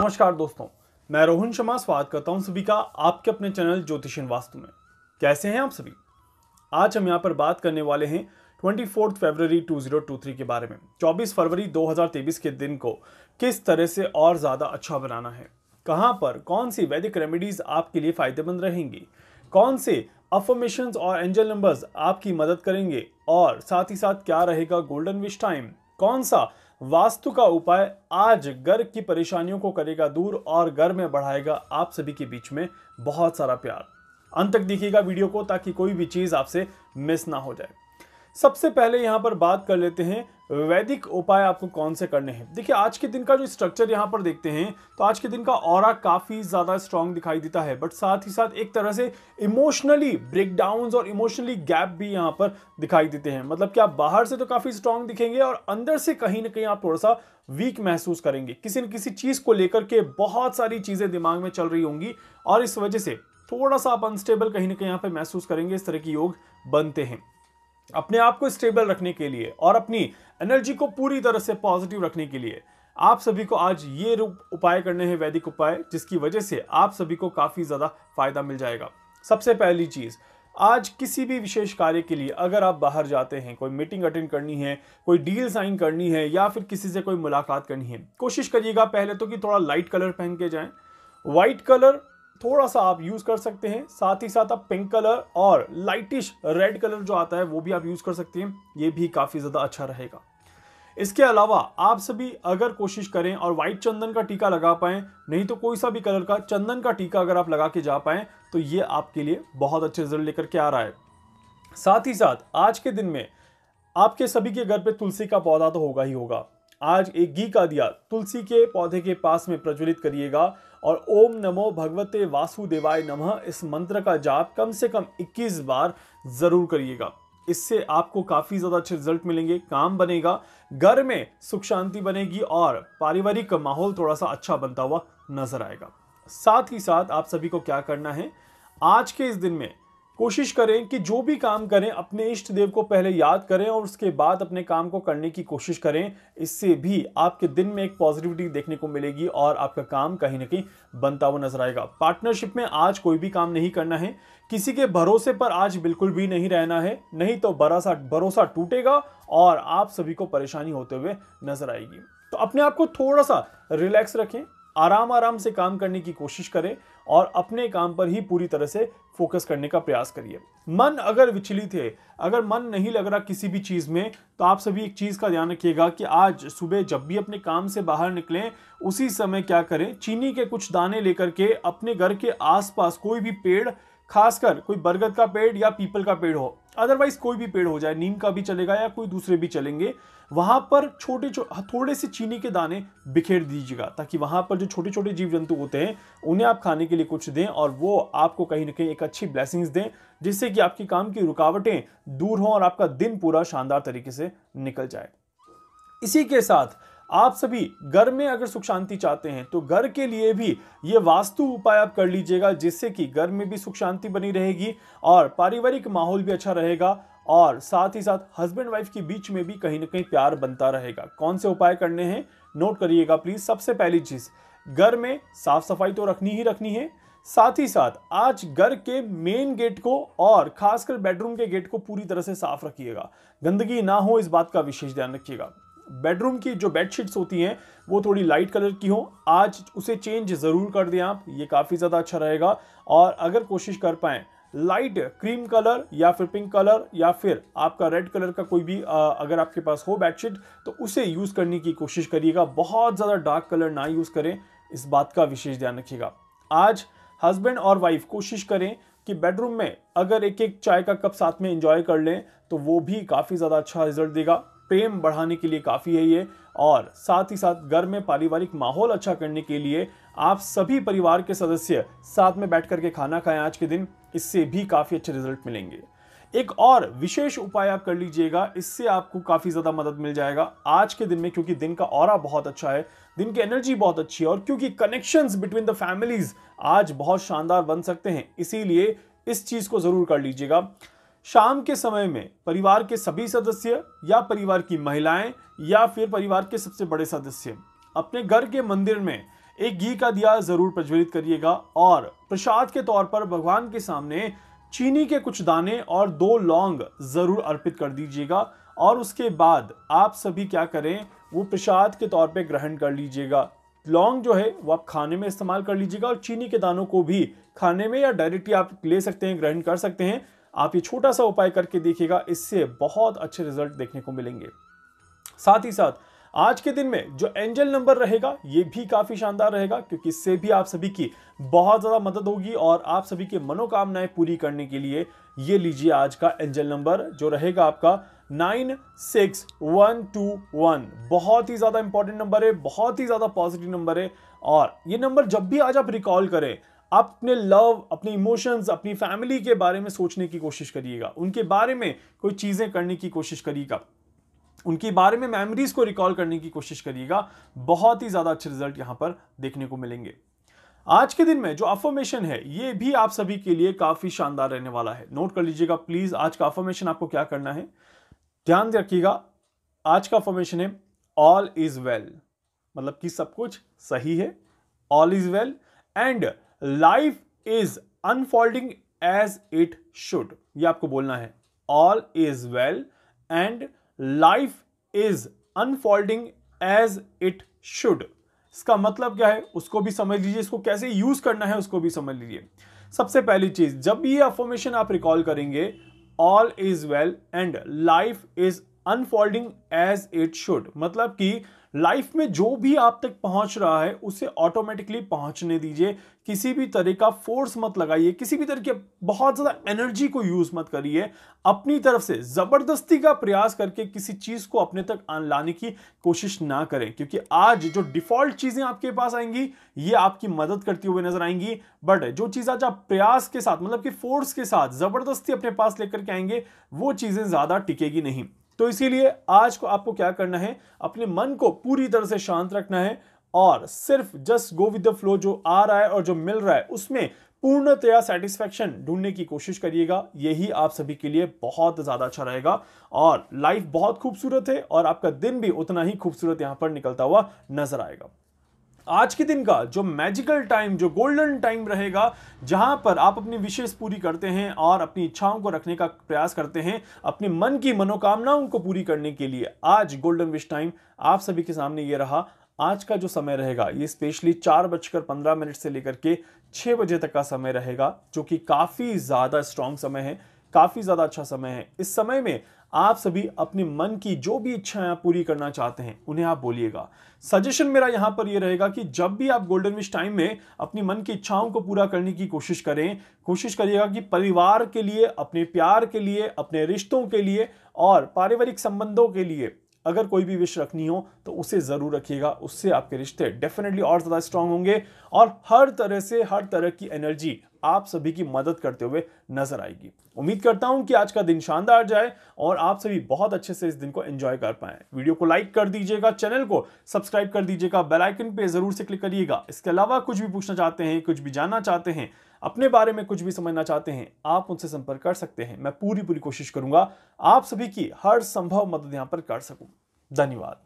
नमस्कार दोस्तों मैं रोहन शर्मा स्वागत करता हूं सभी का आपके अपने चैनल ज्योतिषीन वास्तु में कैसे हैं आप सभी आज हम यहां पर बात करने वाले हैं 24 फरवरी 2023 के बारे में 24 फरवरी 2023 के दिन को किस तरह से और ज़्यादा अच्छा बनाना है कहां पर कौन सी वैदिक रेमेडीज़ आपके लिए फ़ायदेमंद रहेंगी कौन से अफॉर्मेशन और एंजल नंबर्स आपकी मदद करेंगे और साथ ही साथ क्या रहेगा गोल्डन विश टाइम कौन सा वास्तु का उपाय आज घर की परेशानियों को करेगा दूर और घर में बढ़ाएगा आप सभी के बीच में बहुत सारा प्यार अंत तक देखिएगा वीडियो को ताकि कोई भी चीज़ आपसे मिस ना हो जाए सबसे पहले यहाँ पर बात कर लेते हैं वैदिक उपाय आपको कौन से करने हैं देखिए आज के दिन का जो स्ट्रक्चर यहाँ पर देखते हैं तो आज के दिन का और काफ़ी ज़्यादा स्ट्रांग दिखाई देता है बट साथ ही साथ एक तरह से इमोशनली ब्रेकडाउन्स और इमोशनली गैप भी यहाँ पर दिखाई देते हैं मतलब कि आप बाहर से तो काफ़ी स्ट्रांग दिखेंगे और अंदर से कहीं ना कहीं आप थोड़ा सा वीक महसूस करेंगे किसी न किसी चीज़ को लेकर के बहुत सारी चीज़ें दिमाग में चल रही होंगी और इस वजह से थोड़ा सा आप अनस्टेबल कहीं ना कहीं यहाँ पर महसूस करेंगे इस तरह के योग बनते हैं अपने आप को स्टेबल रखने के लिए और अपनी एनर्जी को पूरी तरह से पॉजिटिव रखने के लिए आप सभी को आज ये उपाय करने हैं वैदिक उपाय जिसकी वजह से आप सभी को काफ़ी ज़्यादा फायदा मिल जाएगा सबसे पहली चीज़ आज किसी भी विशेष कार्य के लिए अगर आप बाहर जाते हैं कोई मीटिंग अटेंड करनी है कोई डील साइन करनी है या फिर किसी से कोई मुलाकात करनी है कोशिश करिएगा पहले तो कि थोड़ा लाइट कलर पहन के जाएं व्हाइट कलर थोड़ा सा आप यूज़ कर सकते हैं साथ ही साथ आप पिंक कलर और लाइटिश रेड कलर जो आता है वो भी आप यूज़ कर सकते हैं ये भी काफ़ी ज़्यादा अच्छा रहेगा इसके अलावा आप सभी अगर कोशिश करें और व्हाइट चंदन का टीका लगा पाए नहीं तो कोई सा भी कलर का चंदन का टीका अगर आप लगा के जा पाए तो ये आपके लिए बहुत अच्छे रिजल्ट लेकर के आ रहा है साथ ही साथ आज के दिन में आपके सभी के घर पे तुलसी का पौधा तो होगा ही होगा आज एक घी का दिया तुलसी के पौधे के पास में प्रज्वलित करिएगा और ओम नमो भगवते वासुदेवाय नमः इस मंत्र का जाप कम से कम 21 बार ज़रूर करिएगा इससे आपको काफ़ी ज़्यादा अच्छे रिजल्ट मिलेंगे काम बनेगा घर में सुख शांति बनेगी और पारिवारिक माहौल थोड़ा सा अच्छा बनता हुआ नजर आएगा साथ ही साथ आप सभी को क्या करना है आज के इस दिन में कोशिश करें कि जो भी काम करें अपने इष्ट देव को पहले याद करें और उसके बाद अपने काम को करने की कोशिश करें इससे भी आपके दिन में एक पॉजिटिविटी देखने को मिलेगी और आपका काम कहीं ना कहीं बनता हुआ नजर आएगा पार्टनरशिप में आज कोई भी काम नहीं करना है किसी के भरोसे पर आज बिल्कुल भी नहीं रहना है नहीं तो भरोसा भरोसा टूटेगा और आप सभी को परेशानी होते हुए नजर आएगी तो अपने आप को थोड़ा सा रिलैक्स रखें आराम आराम से काम करने की कोशिश करें और अपने काम पर ही पूरी तरह से फोकस करने का प्रयास करिए मन अगर विचलित है अगर मन नहीं लग रहा किसी भी चीज़ में तो आप सभी एक चीज़ का ध्यान रखिएगा कि आज सुबह जब भी अपने काम से बाहर निकलें उसी समय क्या करें चीनी के कुछ दाने लेकर के अपने घर के आसपास कोई भी पेड़ खासकर कोई बरगद का पेड़ या पीपल का पेड़ हो अदरवाइज कोई भी पेड़ हो जाए नीम का भी चलेगा या कोई दूसरे भी चलेंगे वहां पर छोटे छोटे हाँ, थोड़े से चीनी के दाने बिखेर दीजिएगा ताकि वहां पर जो छोटे छोटे जीव जंतु होते हैं उन्हें आप खाने के लिए कुछ दें और वो आपको कहीं ना कहीं एक अच्छी ब्लेसिंग्स दें जिससे कि आपके काम की रुकावटें दूर हों और आपका दिन पूरा शानदार तरीके से निकल जाए इसी के साथ आप सभी घर में अगर सुख शांति चाहते हैं तो घर के लिए भी ये वास्तु उपाय आप कर लीजिएगा जिससे कि घर में भी सुख शांति बनी रहेगी और पारिवारिक माहौल भी अच्छा रहेगा और साथ ही साथ हस्बैंड वाइफ के बीच में भी कहीं ना कहीं प्यार बनता रहेगा कौन से उपाय करने हैं नोट करिएगा प्लीज़ सबसे पहली चीज़ घर में साफ सफाई तो रखनी ही रखनी है साथ ही साथ आज घर के मेन गेट को और खासकर बेडरूम के गेट को पूरी तरह से साफ रखिएगा गंदगी ना हो इस बात का विशेष ध्यान रखिएगा बेडरूम की जो बेडशीट्स होती हैं वो थोड़ी लाइट कलर की हो आज उसे चेंज ज़रूर कर दें आप ये काफ़ी ज़्यादा अच्छा रहेगा और अगर कोशिश कर पाएँ लाइट क्रीम कलर या फिर पिंक कलर या फिर आपका रेड कलर का कोई भी आ, अगर आपके पास हो बेडशीट तो उसे यूज़ करने की कोशिश करिएगा बहुत ज़्यादा डार्क कलर ना यूज़ करें इस बात का विशेष ध्यान रखिएगा आज हस्बैंड और वाइफ कोशिश करें कि बेडरूम में अगर एक एक चाय का कप साथ में इंजॉय कर लें तो वो भी काफ़ी ज़्यादा अच्छा रिजल्ट देगा प्रेम बढ़ाने के लिए काफ़ी है ये और साथ ही साथ घर में पारिवारिक माहौल अच्छा करने के लिए आप सभी परिवार के सदस्य साथ में बैठ करके खाना खाएं आज के दिन इससे भी काफ़ी अच्छे रिजल्ट मिलेंगे एक और विशेष उपाय आप कर लीजिएगा इससे आपको काफ़ी ज़्यादा मदद मिल जाएगा आज के दिन में क्योंकि दिन का और बहुत अच्छा है दिन की एनर्जी बहुत अच्छी है और क्योंकि कनेक्शंस बिटवीन द फैमिलीज़ आज बहुत शानदार बन सकते हैं इसीलिए इस चीज़ को ज़रूर कर लीजिएगा शाम के समय में परिवार के सभी सदस्य या परिवार की महिलाएं या फिर परिवार के सबसे बड़े सदस्य अपने घर के मंदिर में एक घी का दिया जरूर प्रज्वलित करिएगा और प्रसाद के तौर पर भगवान के सामने चीनी के कुछ दाने और दो लौंग जरूर अर्पित कर दीजिएगा और उसके बाद आप सभी क्या करें वो प्रसाद के तौर पर ग्रहण कर लीजिएगा लौंग जो है वो आप खाने में इस्तेमाल कर लीजिएगा और चीनी के दानों को भी खाने में या डायरेक्टली आप ले सकते हैं ग्रहण कर सकते हैं आप ये छोटा सा उपाय करके देखिएगा इससे बहुत अच्छे रिजल्ट देखने को मिलेंगे साथ ही साथ आज के दिन में जो एंजल नंबर रहेगा ये भी काफ़ी शानदार रहेगा क्योंकि इससे भी आप सभी की बहुत ज़्यादा मदद होगी और आप सभी की मनोकामनाएं पूरी करने के लिए ये लीजिए आज का एंजल नंबर जो रहेगा आपका nine six one two one बहुत ही ज़्यादा इंपॉर्टेंट नंबर है बहुत ही ज़्यादा पॉजिटिव नंबर है और ये नंबर जब भी आज आप रिकॉल करें आप अपने लव अपने इमोशंस अपनी फैमिली के बारे में सोचने की कोशिश करिएगा उनके बारे में कोई चीज़ें करने की कोशिश करिएगा उनके बारे में मेमोरीज को रिकॉल करने की कोशिश करिएगा बहुत ही ज़्यादा अच्छे रिजल्ट यहाँ पर देखने को मिलेंगे आज के दिन में जो अफॉर्मेशन है ये भी आप सभी के लिए काफ़ी शानदार रहने वाला है नोट कर लीजिएगा प्लीज़ आज का अफॉर्मेशन आपको क्या करना है ध्यान रखिएगा आज का अफॉर्मेशन है ऑल इज़ वेल मतलब कि सब कुछ सही है all is well and life is unfolding as it should ये आपको बोलना है all is well and life is unfolding as it should इसका मतलब क्या है उसको भी समझ लीजिए इसको कैसे यूज करना है उसको भी समझ लीजिए सबसे पहली चीज जब ये अफॉर्मेशन आप रिकॉल करेंगे all is well and life is unfolding as it should मतलब कि लाइफ में जो भी आप तक पहुंच रहा है उसे ऑटोमेटिकली पहुंचने दीजिए किसी भी तरह का फोर्स मत लगाइए किसी भी तरह के बहुत ज़्यादा एनर्जी को यूज़ मत करिए अपनी तरफ से ज़बरदस्ती का प्रयास करके किसी चीज़ को अपने तक लाने की कोशिश ना करें क्योंकि आज जो डिफ़ॉल्ट चीज़ें आपके पास आएंगी ये आपकी मदद करती हुई नज़र आएंगी बट जो चीज़ आज आप प्रयास के साथ मतलब कि फोर्स के साथ ज़बरदस्ती अपने पास लेकर के आएंगे वो चीज़ें ज़्यादा टिकेगी नहीं तो इसीलिए आज को आपको क्या करना है अपने मन को पूरी तरह से शांत रखना है और सिर्फ just go with the flow जो आ रहा है और जो मिल रहा है उसमें पूर्णतया सेटिस्फेक्शन ढूंढने की कोशिश करिएगा यही आप सभी के लिए बहुत ज़्यादा अच्छा रहेगा और लाइफ बहुत खूबसूरत है और आपका दिन भी उतना ही खूबसूरत यहां पर निकलता हुआ नजर आएगा आज के दिन का जो मैजिकल टाइम जो गोल्डन टाइम रहेगा जहां पर आप अपनी विशेष पूरी करते हैं और अपनी इच्छाओं को रखने का प्रयास करते हैं अपने मन की मनोकामनाओं को पूरी करने के लिए आज गोल्डन विश टाइम आप सभी के सामने ये रहा आज का जो समय रहेगा ये स्पेशली चार बजकर पंद्रह मिनट से लेकर के छः बजे तक का समय रहेगा जो कि काफ़ी ज़्यादा स्ट्रॉन्ग समय है काफ़ी ज़्यादा अच्छा समय है इस समय में आप सभी अपने मन की जो भी इच्छाएं पूरी करना चाहते हैं उन्हें आप बोलिएगा सजेशन मेरा यहाँ पर यह रहेगा कि जब भी आप गोल्डन विश टाइम में अपनी मन की इच्छाओं को पूरा करने की कोशिश करें कोशिश करिएगा कि परिवार के लिए अपने प्यार के लिए अपने रिश्तों के लिए और पारिवारिक संबंधों के लिए अगर कोई भी विश रखनी हो तो उसे ज़रूर रखिएगा उससे आपके रिश्ते डेफिनेटली और ज़्यादा स्ट्रांग होंगे और हर तरह से हर तरह की एनर्जी आप सभी की मदद करते हुए नजर आएगी उम्मीद करता हूं कि आज का दिन शानदार जाए और आप सभी बहुत अच्छे से इस दिन को एंजॉय कर पाए वीडियो को लाइक कर दीजिएगा चैनल को सब्सक्राइब कर दीजिएगा बेल आइकन पे जरूर से क्लिक करिएगा इसके अलावा कुछ भी पूछना चाहते हैं कुछ भी जानना चाहते हैं अपने बारे में कुछ भी समझना चाहते हैं आप उनसे संपर्क कर सकते हैं मैं पूरी पूरी कोशिश करूंगा आप सभी की हर संभव मदद यहां पर कर सकूं धन्यवाद